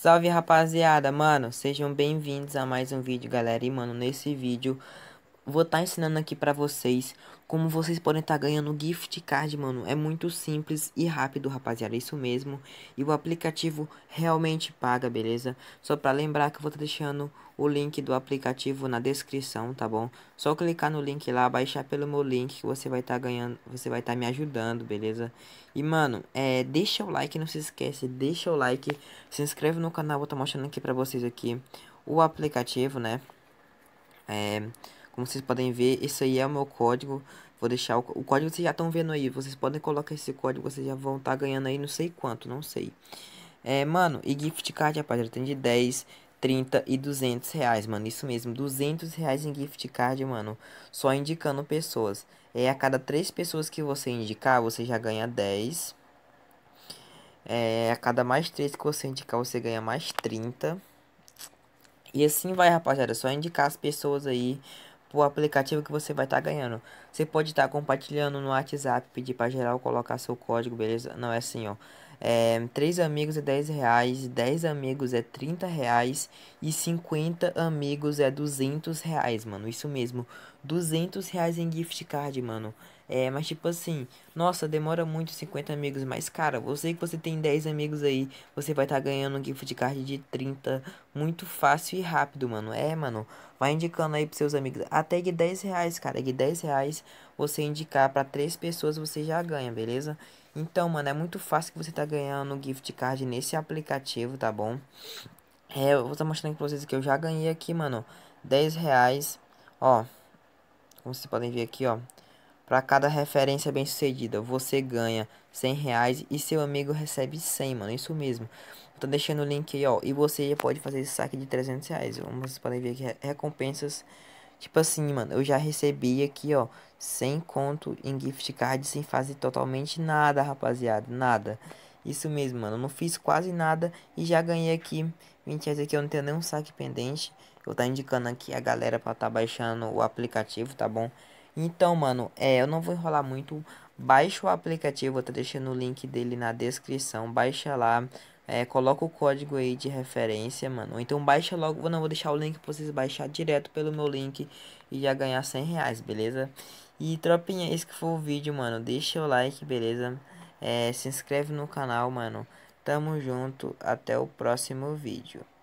Salve rapaziada, mano, sejam bem-vindos a mais um vídeo galera E mano, nesse vídeo Vou estar tá ensinando aqui pra vocês como vocês podem estar tá ganhando gift card, mano. É muito simples e rápido, rapaziada, é isso mesmo. E o aplicativo realmente paga, beleza? Só pra lembrar que eu vou estar tá deixando o link do aplicativo na descrição, tá bom? Só clicar no link lá, baixar pelo meu link que você vai estar tá ganhando, você vai estar tá me ajudando, beleza? E, mano, é, deixa o like, não se esquece, deixa o like, se inscreve no canal, vou estar tá mostrando aqui pra vocês aqui o aplicativo, né? É... Como vocês podem ver, esse aí é o meu código. Vou deixar o, o código vocês já estão vendo aí. Vocês podem colocar esse código, vocês já vão estar tá ganhando aí não sei quanto, não sei. É, mano, e gift card, rapaziada, tem de 10, 30 e 200 reais, mano. Isso mesmo, 200 reais em gift card, mano. Só indicando pessoas. É, a cada 3 pessoas que você indicar, você já ganha 10. É, a cada mais 3 que você indicar, você ganha mais 30. E assim vai, rapaziada. É só indicar as pessoas aí por aplicativo que você vai estar tá ganhando. Você pode estar tá compartilhando no WhatsApp, pedir para geral colocar seu código, beleza? Não é assim, ó. É, 3 amigos é 10 reais, 10 amigos é 30 reais e 50 amigos é 200 reais, mano. Isso mesmo, 200 reais em gift card, mano. É, mas tipo assim, nossa, demora muito 50 amigos, mas cara, eu sei que você tem 10 amigos aí, você vai estar tá ganhando um gift card de 30, muito fácil e rápido, mano. É, mano, vai indicando aí pros seus amigos, até de 10 reais, cara, de 10 reais você indicar pra três pessoas você já ganha, beleza? Então, mano, é muito fácil que você tá ganhando gift card nesse aplicativo, tá bom? É, eu vou estar tá mostrando pra vocês que eu já ganhei aqui, mano, 10 reais, ó. Como vocês podem ver aqui, ó. Para cada referência bem sucedida, você ganha 100 reais e seu amigo recebe 100, mano. Isso mesmo. Tô deixando o link aí, ó. E você pode fazer esse saque de 300 reais. Como vocês podem ver aqui, recompensas Tipo assim, mano, eu já recebi aqui, ó, sem conto em gift card, sem fazer totalmente nada, rapaziada, nada. Isso mesmo, mano, eu não fiz quase nada e já ganhei aqui 20 reais aqui, eu não tenho nenhum saque pendente. Eu tá indicando aqui a galera pra tá baixando o aplicativo, tá bom? Então, mano, é, eu não vou enrolar muito, baixa o aplicativo, eu tá deixando o link dele na descrição, baixa lá, é, coloca o código aí de referência, mano. Ou então baixa logo. Não, vou deixar o link pra vocês baixar direto pelo meu link e já ganhar 100 reais, beleza? E tropinha, esse que foi o vídeo, mano. Deixa o like, beleza? É, se inscreve no canal, mano. Tamo junto. Até o próximo vídeo.